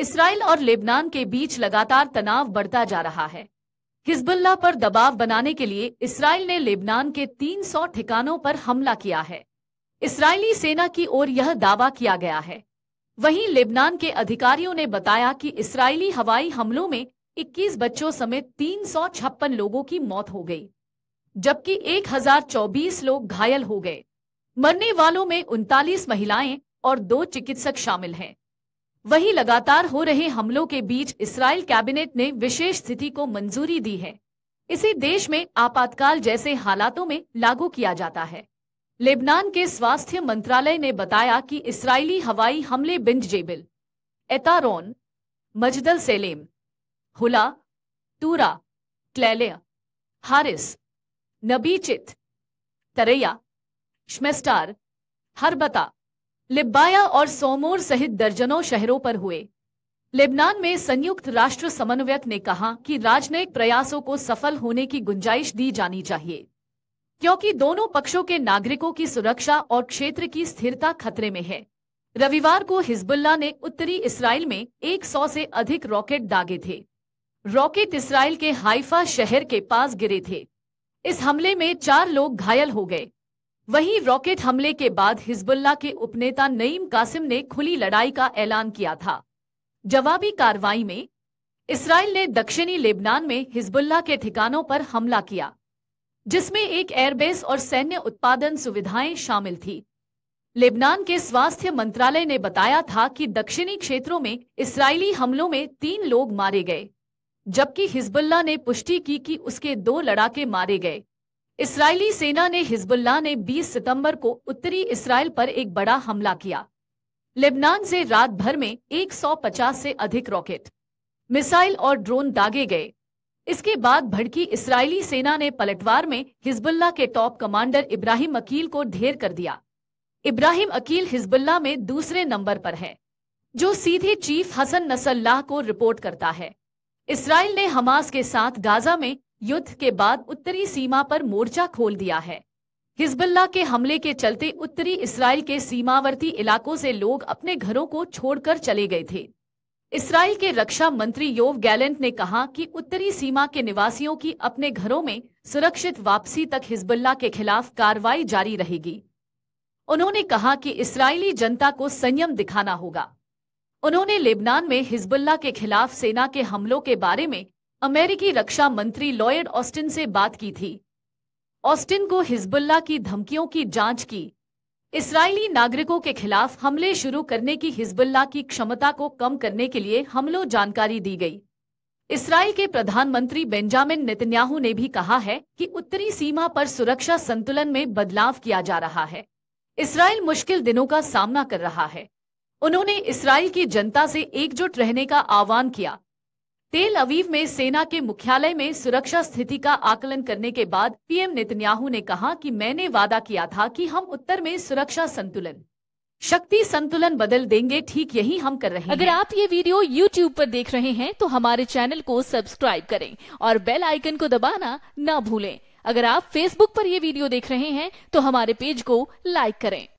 Israel और Lebanon के बीच लगातार तनाव बढ़ता जा रहा है हिजबुल्ला पर दबाव बनाने के लिए इसराइल ने लेबनान के 300 ठिकानों पर हमला किया है इसराइली सेना की ओर यह दावा किया गया है वहीं लेबनान के अधिकारियों ने बताया कि इसराइली हवाई हमलों में 21 बच्चों समेत तीन लोगों की मौत हो गई जबकि 1024 लोग घायल हो गए मरने वालों में उनतालीस महिलाएं और दो चिकित्सक शामिल हैं वहीं लगातार हो रहे हमलों के बीच इसराइल कैबिनेट ने विशेष स्थिति को मंजूरी दी है इसे देश में आपातकाल जैसे हालातों में लागू किया जाता है लेबनान के स्वास्थ्य मंत्रालय ने बताया कि इसराइली हवाई हमले बिंद जेबिल एतारोन मजदल सेलेम हुला टूरा क्लेलिया हारिस नबीचित तरैया श्मेस्टार हरबता लिब्बाया और सोमोर सहित दर्जनों शहरों पर हुए लेबनान में संयुक्त राष्ट्र समन्वयक ने कहा कि राजनयिक प्रयासों को सफल होने की गुंजाइश दी जानी चाहिए क्योंकि दोनों पक्षों के नागरिकों की सुरक्षा और क्षेत्र की स्थिरता खतरे में है रविवार को हिजबुल्ला ने उत्तरी इसराइल में 100 से अधिक रॉकेट दागे थे रॉकेट इसराइल के हाइफा शहर के पास गिरे थे इस हमले में चार लोग घायल हो गए वहीं रॉकेट हमले के बाद हिजबुल्ला के उपनेता नईम कासिम ने खुली लड़ाई का ऐलान किया था जवाबी कार्रवाई में इसराइल ने दक्षिणी लेबनान में हिजबुल्ला के ठिकानों पर हमला किया जिसमें एक एयरबेस और सैन्य उत्पादन सुविधाएं शामिल थी लेबनान के स्वास्थ्य मंत्रालय ने बताया था कि दक्षिणी क्षेत्रों में इसराइली हमलों में तीन लोग मारे गए जबकि हिजबुल्ला ने पुष्टि की कि उसके दो लड़ाके मारे गए इसराइली सेना ने हिजबुल्ला ने 20 सितंबर को उत्तरी इसराइल पर एक बड़ा हमला किया लेबनान से रात भर में 150 से अधिक रॉकेट मिसाइल और ड्रोन दागे गए इसके बाद भड़की इसराइली सेना ने पलटवार में हिजबुल्ला के टॉप कमांडर इब्राहिम अकील को ढेर कर दिया इब्राहिम अकील हिजबुल्ला में दूसरे नंबर पर है जो सीधे चीफ हसन नसल्लाह को रिपोर्ट करता है इसराइल ने हमास के साथ गाजा में युद्ध के बाद उत्तरी सीमा पर मोर्चा खोल दिया है हिजबुल्ला के हमले के चलते उत्तरी इसराइल के सीमावर्ती इलाकों से लोग अपने घरों को छोड़कर चले गए थे इसराइल के रक्षा मंत्री योव गैलेंट ने कहा कि उत्तरी सीमा के निवासियों की अपने घरों में सुरक्षित वापसी तक हिजबुल्ला के खिलाफ कार्रवाई जारी रहेगी उन्होंने कहा कि इसराइली जनता को संयम दिखाना होगा उन्होंने लेबनान में हिजबुल्ला के खिलाफ सेना के हमलों के बारे में अमेरिकी रक्षा मंत्री लॉयड ऑस्टिन से बात की थी ऑस्टिन को हिजबुल्ला की धमकियों की जांच की इसराइली नागरिकों के खिलाफ हमले शुरू करने की हिजबुल्ला की क्षमता को कम करने के लिए हमलों जानकारी दी गई इसराइल के प्रधानमंत्री बेंजामिन नेतन्याहू ने भी कहा है कि उत्तरी सीमा पर सुरक्षा संतुलन में बदलाव किया जा रहा है इसराइल मुश्किल दिनों का सामना कर रहा है उन्होंने इसराइल की जनता से एकजुट रहने का आह्वान किया तेल अवीव में सेना के मुख्यालय में सुरक्षा स्थिति का आकलन करने के बाद पीएम नेतन्याहू ने कहा कि मैंने वादा किया था कि हम उत्तर में सुरक्षा संतुलन शक्ति संतुलन बदल देंगे ठीक यही हम कर रहे हैं अगर आप ये वीडियो YouTube पर देख रहे हैं तो हमारे चैनल को सब्सक्राइब करें और बेल आइकन को दबाना ना भूलें अगर आप Facebook पर ये वीडियो देख रहे हैं तो हमारे पेज को लाइक करें